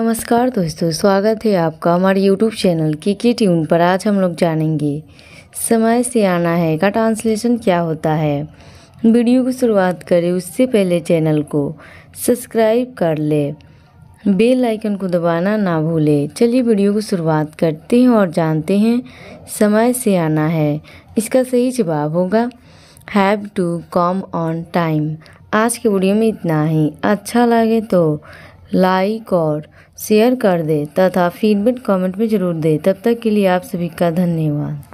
नमस्कार दोस्तों स्वागत है आपका हमारे यूट्यूब चैनल की के ट्यून पर आज हम लोग जानेंगे समय से आना है का ट्रांसलेशन क्या होता है वीडियो की शुरुआत करें उससे पहले चैनल को सब्सक्राइब कर ले बेल आइकन को दबाना ना भूले चलिए वीडियो की शुरुआत करते हैं और जानते हैं समय से आना है इसका सही जवाब होगा have to come on time आज के वीडियो में इतना ही अच्छा लगे तो लाइक और शेयर कर दें तथा फीडबैक कमेंट में ज़रूर दें तब तक के लिए आप सभी का धन्यवाद